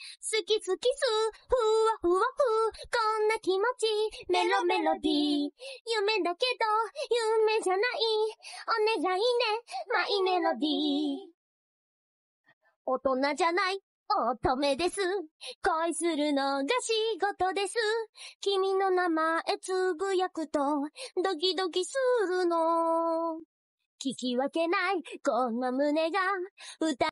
好き好きす、ふわふわふ、こんな気持ち、メロメロディー。夢だけど、夢じゃない、お願いね、マイメロディー。大人じゃない、乙女です。恋するのが仕事です。君の名前つぶやくと、ドキドキするの。聞き分けない、こんな胸が、歌